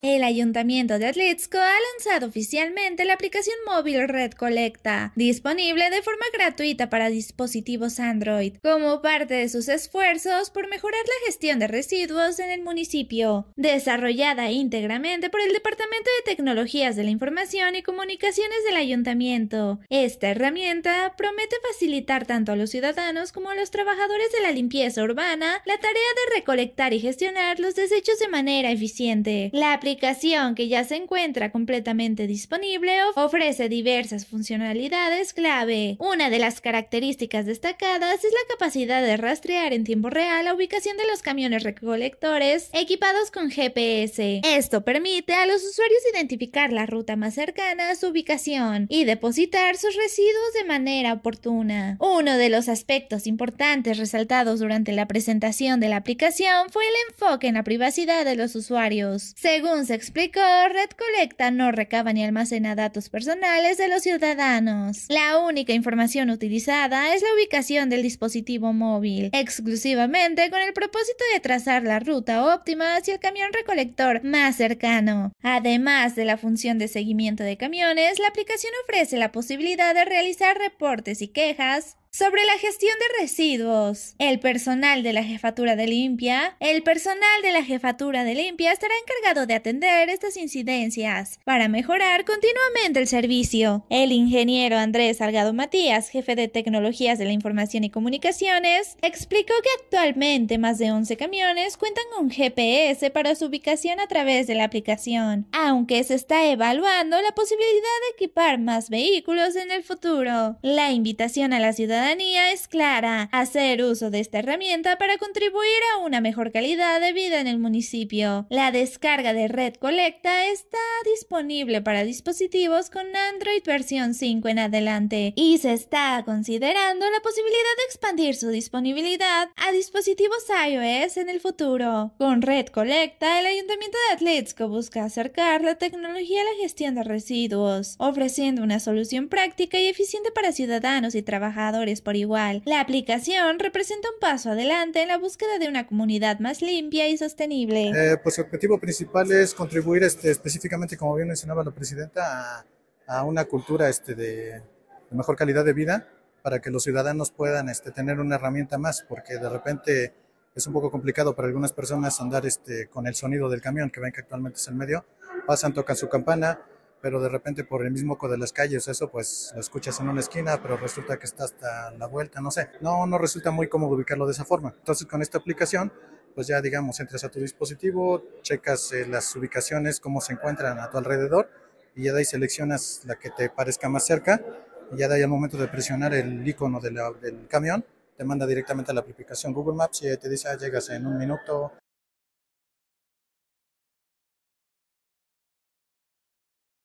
El Ayuntamiento de Atletico ha lanzado oficialmente la aplicación móvil Red Colecta, disponible de forma gratuita para dispositivos Android, como parte de sus esfuerzos por mejorar la gestión de residuos en el municipio. Desarrollada íntegramente por el Departamento de Tecnologías de la Información y Comunicaciones del Ayuntamiento, esta herramienta promete facilitar tanto a los ciudadanos como a los trabajadores de la limpieza urbana la tarea de recolectar y gestionar los desechos de manera eficiente. La aplicación que ya se encuentra completamente disponible ofrece diversas funcionalidades clave. Una de las características destacadas es la capacidad de rastrear en tiempo real la ubicación de los camiones recolectores equipados con GPS. Esto permite a los usuarios identificar la ruta más cercana a su ubicación y depositar sus residuos de manera oportuna. Uno de los aspectos importantes resaltados durante la presentación de la aplicación fue el enfoque en la privacidad de los usuarios. Según se explicó, Red no recaba ni almacena datos personales de los ciudadanos. La única información utilizada es la ubicación del dispositivo móvil, exclusivamente con el propósito de trazar la ruta óptima hacia el camión recolector más cercano. Además de la función de seguimiento de camiones, la aplicación ofrece la posibilidad de realizar reportes y quejas sobre la gestión de residuos, el personal de la jefatura de limpia, el personal de la jefatura de limpia estará encargado de atender estas incidencias para mejorar continuamente el servicio. El ingeniero Andrés Salgado Matías, jefe de tecnologías de la información y comunicaciones, explicó que actualmente más de 11 camiones cuentan con GPS para su ubicación a través de la aplicación, aunque se está evaluando la posibilidad de equipar más vehículos en el futuro. La invitación a la ciudad es clara, hacer uso de esta herramienta para contribuir a una mejor calidad de vida en el municipio. La descarga de Red Colecta está disponible para dispositivos con Android versión 5 en adelante y se está considerando la posibilidad de expandir su disponibilidad a dispositivos iOS en el futuro. Con Red Colecta, el Ayuntamiento de Atlético busca acercar la tecnología a la gestión de residuos, ofreciendo una solución práctica y eficiente para ciudadanos y trabajadores por igual. La aplicación representa un paso adelante en la búsqueda de una comunidad más limpia y sostenible. Eh, pues el objetivo principal es contribuir este, específicamente, como bien mencionaba la presidenta, a, una cultura este, de, mejor calidad de vida para que los ciudadanos puedan este, tener una herramienta más, porque de repente es un poco complicado para algunas personas andar este, con el sonido del camión, que ven que actualmente es el medio, pasan, tocan su campana, pero de repente por el mismo co de las calles, eso pues lo escuchas en una esquina, pero resulta que está hasta la vuelta, no sé. No, no resulta muy cómodo ubicarlo de esa forma. Entonces con esta aplicación, pues ya digamos, entras a tu dispositivo, checas eh, las ubicaciones, cómo se encuentran a tu alrededor, y ya de ahí seleccionas la que te parezca más cerca, y ya de ahí al momento de presionar el icono del camión, te manda directamente a la aplicación Google Maps y te dice, ah, llegas en un minuto,